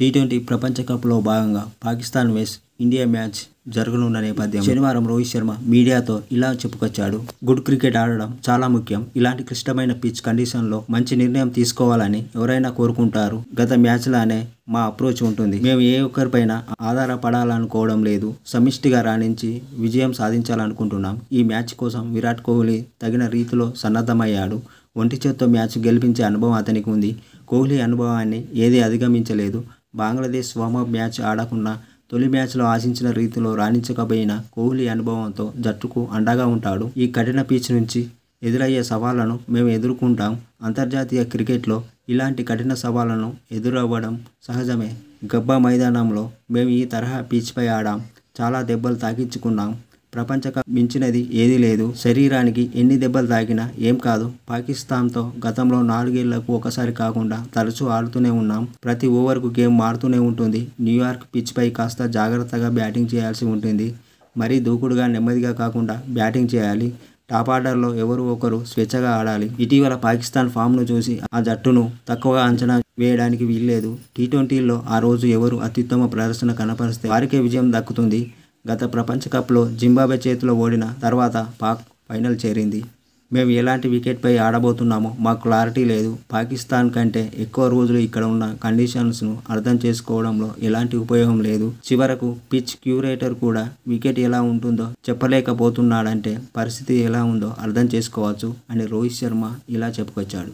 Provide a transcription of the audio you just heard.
T twenty ప్రపంచ కప్లో భాగంగా పాకిస్తాన్ వేస్ ఇండియా మ్యాచ్ జరగనున్న నేపథ్యం శనివారం రోహిత్ శర్మ మీడియాతో ఇలా చెప్పుకొచ్చాడు గుడ్ క్రికెట్ ఆడడం చాలా ముఖ్యం ఇలాంటి క్లిష్టమైన పిచ్ కండిషన్లో మంచి నిర్ణయం తీసుకోవాలని ఎవరైనా కోరుకుంటారు గత మ్యాచ్లానే మా అప్రోచ్ ఉంటుంది మేము ఏ ఒక్కరిపైన ఆధారపడాలనుకోవడం లేదు సమిష్టిగా రాణించి విజయం సాధించాలనుకుంటున్నాం ఈ మ్యాచ్ కోసం విరాట్ కోహ్లీ తగిన రీతిలో సన్నద్ధమయ్యాడు ఒంటి చేత్తో మ్యాచ్ గెలిపించే అనుభవం అతనికి ఉంది కోహ్లీ అనుభవాన్ని ఏది అధిగమించలేదు బంగ్లాదేశ్ వార్మప్ మ్యాచ్ ఆడకుండా తొలి మ్యాచ్లో ఆశించిన రీతిలో రాణించకపోయిన కోహ్లీ అనుభవంతో జట్టుకు అండగా ఉంటాడు ఈ కఠిన పిచ్ నుంచి ఎదురయ్యే సవాళ్లను మేము ఎదుర్కొంటాం అంతర్జాతీయ క్రికెట్లో ఇలాంటి కఠిన సవాళ్లను ఎదురవ్వడం సహజమే గబ్బా మైదానంలో మేము ఈ తరహా పిచ్పై ఆడాం చాలా దెబ్బలు తాకించుకున్నాం ప్రపంచక మించినది ఏదీ లేదు శరీరానికి ఎన్ని దెబ్బలు తాకినా ఏం కాదు పాకిస్తాన్తో గతంలో నాలుగేళ్లకు ఒకసారి కాకుండా తరచూ ఆడుతూనే ఉన్నాం ప్రతి ఓవర్కు గేమ్ మారుతూనే ఉంటుంది న్యూయార్క్ పిచ్పై కాస్త జాగ్రత్తగా బ్యాటింగ్ చేయాల్సి ఉంటుంది మరీ దూకుడుగా నెమ్మదిగా కాకుండా బ్యాటింగ్ చేయాలి టాప్ ఆర్డర్లో ఎవరు ఒకరు స్వేచ్ఛగా ఆడాలి ఇటీవల పాకిస్తాన్ ఫామ్ను చూసి ఆ జట్టును తక్కువగా అంచనా వేయడానికి వీల్లేదు టీ ట్వంటీల్లో ఆ రోజు ఎవరు అత్యుత్తమ ప్రదర్శన కనపరిస్తే వారికే విజయం దక్కుతుంది గత ప్రపంచ కప్లో జింబాబే చేతిలో ఓడిన తర్వాత పాక్ ఫైనల్ చేరింది మేము ఎలాంటి వికెట్పై ఆడబోతున్నామో మాకు క్లారిటీ లేదు పాకిస్తాన్ కంటే ఎక్కువ రోజులు ఇక్కడ ఉన్న కండిషన్స్ను అర్థం చేసుకోవడంలో ఎలాంటి ఉపయోగం లేదు చివరకు పిచ్ క్యూరేటర్ కూడా వికెట్ ఎలా ఉంటుందో చెప్పలేకపోతున్నాడంటే పరిస్థితి ఎలా ఉందో అర్థం చేసుకోవచ్చు అని రోహిత్ శర్మ ఇలా చెప్పుకొచ్చాడు